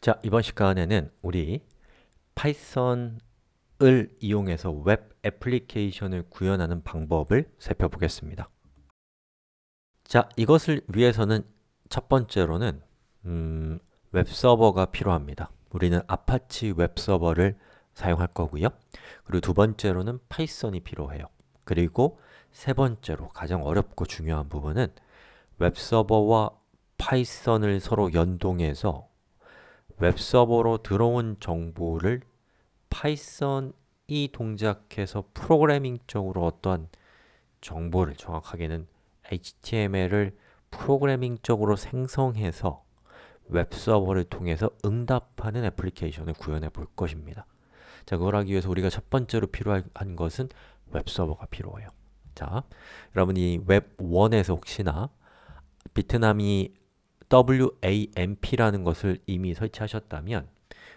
자, 이번 시간에는 우리 파이썬을 이용해서 웹 애플리케이션을 구현하는 방법을 살펴보겠습니다. 자, 이것을 위해서는 첫 번째로는 음, 웹 서버가 필요합니다. 우리는 아파치 웹 서버를 사용할 거고요. 그리고 두 번째로는 파이썬이 필요해요. 그리고 세 번째로 가장 어렵고 중요한 부분은 웹 서버와 파이썬을 서로 연동해서 웹서버로 들어온 정보를 파이썬이 동작해서 프로그래밍적으로 어떠한 정보를 정확하게는 HTML을 프로그래밍적으로 생성해서 웹서버를 통해서 응답하는 애플리케이션을 구현해 볼 것입니다. 자, 그걸 하기 위해서 우리가 첫 번째로 필요한 것은 웹서버가 필요해요. 자, 여러분이 웹1에서 혹시나 비트남이 WAMP라는 것을 이미 설치하셨다면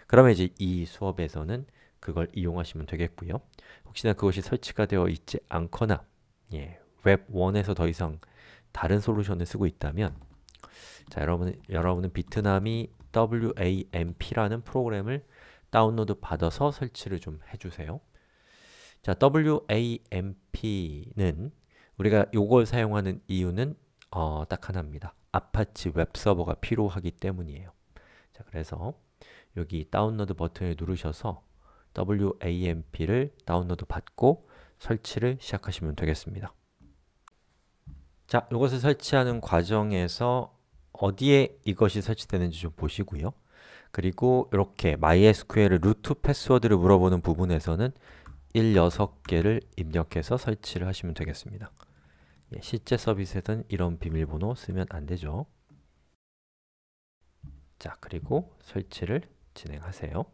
그러면 이제 이 수업에서는 그걸 이용하시면 되겠고요. 혹시나 그것이 설치가 되어 있지 않거나 예, 웹1에서 더 이상 다른 솔루션을 쓰고 있다면 자, 여러분, 여러분은 비트남이 WAMP라는 프로그램을 다운로드 받아서 설치를 좀 해주세요. 자, WAMP는 우리가 이걸 사용하는 이유는 어, 딱 하나입니다. 아파치 웹서버가 필요하기 때문이에요. 자, 그래서 여기 다운로드 버튼을 누르셔서 WAMP를 다운로드 받고 설치를 시작하시면 되겠습니다. 자, 이것을 설치하는 과정에서 어디에 이것이 설치되는지 좀 보시고요. 그리고 이렇게 MySQL 루트 패스워드를 물어보는 부분에서는 16개를 입력해서 설치를 하시면 되겠습니다. 예, 실제 서비스에든 이런 비밀번호 쓰면 안 되죠. 자, 그리고 설치를 진행하세요.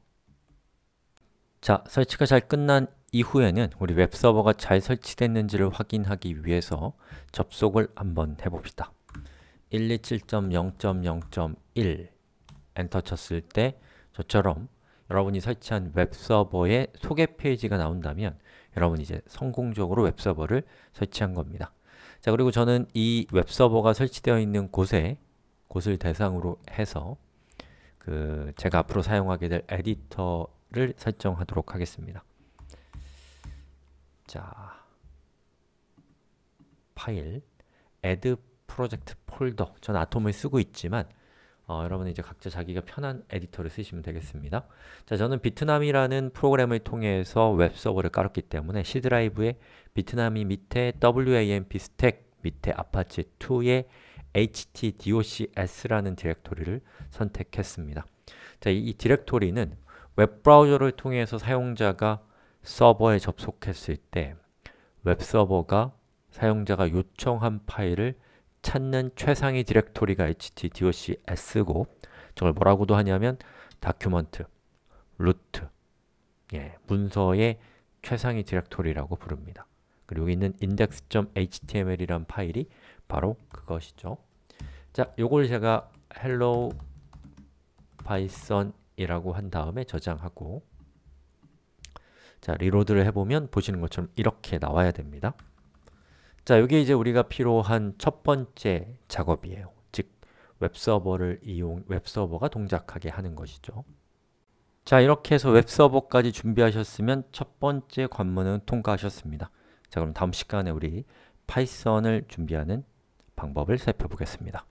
자, 설치가 잘 끝난 이후에는 우리 웹서버가 잘 설치됐는지를 확인하기 위해서 접속을 한번 해봅시다. 127.0.0.1 엔터 쳤을 때 저처럼 여러분이 설치한 웹서버의 소개 페이지가 나온다면 여러분 이제 성공적으로 웹서버를 설치한 겁니다. 자 그리고 저는 이 웹서버가 설치되어 있는 곳에 곳을 대상으로 해서 그 제가 앞으로 사용하게 될 에디터를 설정하도록 하겠습니다. 자 파일 add 프로젝트 폴더 전 아톰을 쓰고 있지만 어, 여러분은 이제 각자 자기가 편한 에디터를 쓰시면 되겠습니다. 자, 저는 비트남이라는 프로그램을 통해서 웹 서버를 깔았기 때문에 C 드라이브에 비트남이 밑에 WAMP 스택 밑에 아파치 2의 htdocs라는 디렉토리를 선택했습니다. 자, 이, 이 디렉토리는 웹브라우저를 통해서 사용자가 서버에 접속했을 때 웹서버가 사용자가 요청한 파일을 찾는 최상위 디렉토리가 htdocs고 저걸 뭐라고도 하냐면 다큐먼트, 루트, 예, 문서의 최상위 디렉토리라고 부릅니다. 그리고 여기 있는 index.html이란 파일이 바로 그것이죠. 자, 요걸 제가 hello python이라고 한 다음에 저장하고 자, 리로드를 해보면 보시는 것처럼 이렇게 나와야 됩니다. 자, 이게 이제 우리가 필요한 첫 번째 작업이에요. 즉, 웹서버를 이용, 웹서버가 동작하게 하는 것이죠. 자, 이렇게 해서 웹서버까지 준비하셨으면 첫 번째 관문은 통과하셨습니다. 자, 그럼 다음 시간에 우리 파이썬을 준비하는 방법을 살펴보겠습니다.